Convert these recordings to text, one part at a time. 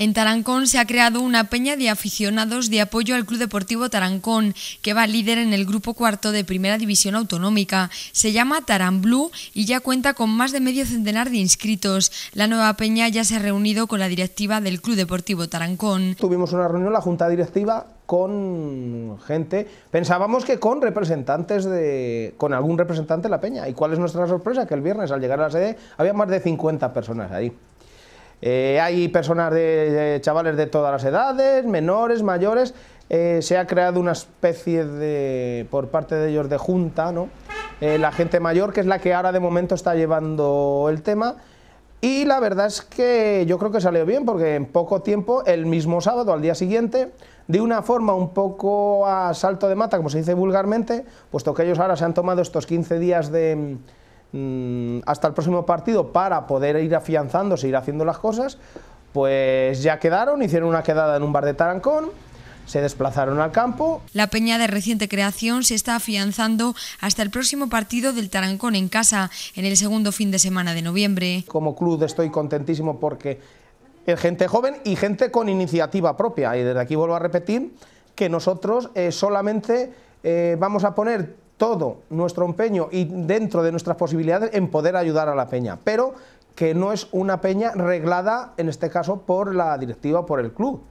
En Tarancón se ha creado una peña de aficionados de apoyo al Club Deportivo Tarancón, que va líder en el grupo cuarto de Primera División Autonómica. Se llama Blue y ya cuenta con más de medio centenar de inscritos. La nueva peña ya se ha reunido con la directiva del Club Deportivo Tarancón. Tuvimos una reunión, la junta directiva con gente, pensábamos que con representantes de, con algún representante de la peña. ¿Y cuál es nuestra sorpresa? Que el viernes al llegar a la sede había más de 50 personas ahí. Eh, hay personas de, chavales de todas las edades, menores, mayores. Eh, se ha creado una especie de, por parte de ellos, de junta, ¿no? Eh, la gente mayor, que es la que ahora de momento está llevando el tema. Y la verdad es que yo creo que salió bien, porque en poco tiempo, el mismo sábado, al día siguiente, de una forma un poco a salto de mata, como se dice vulgarmente, puesto que ellos ahora se han tomado estos 15 días de Mm, hasta el próximo partido para poder ir afianzándose, ir haciendo las cosas, pues ya quedaron, hicieron una quedada en un bar de Tarancón, se desplazaron al campo. La peña de reciente creación se está afianzando hasta el próximo partido del Tarancón en casa, en el segundo fin de semana de noviembre. Como club estoy contentísimo porque es gente joven y gente con iniciativa propia. Y desde aquí vuelvo a repetir que nosotros eh, solamente eh, vamos a poner todo nuestro empeño y dentro de nuestras posibilidades en poder ayudar a la peña, pero que no es una peña reglada, en este caso, por la directiva, por el club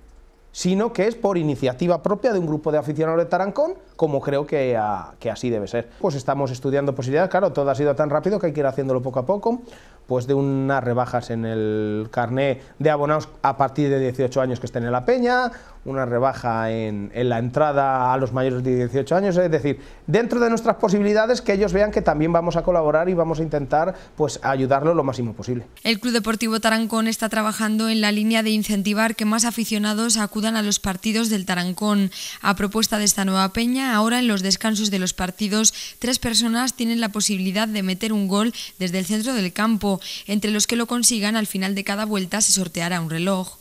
sino que es por iniciativa propia de un grupo de aficionados de Tarancón, como creo ah, que, así debe ser. Pues estamos estudiando posibilidades, claro, todo ha sido tan rápido que hay que ir haciéndolo poco a poco, pues de unas rebajas en el carné de abonados a partir de 18 años que estén en la peña, una rebaja en, la entrada a los mayores de 18 años, es decir, dentro de nuestras posibilidades que ellos vean que también vamos a colaborar y vamos a intentar pues ayudarlo lo máximo posible. El Club Deportivo Tarancón está trabajando en la línea de incentivar que más aficionados acudan a los partidos del Tarancón. A propuesta de esta nueva peña, ahora en los descansos de los partidos, tres personas tienen la posibilidad de meter un gol desde el centro del campo. Entre los que lo consigan, al final de cada vuelta se sorteará un reloj.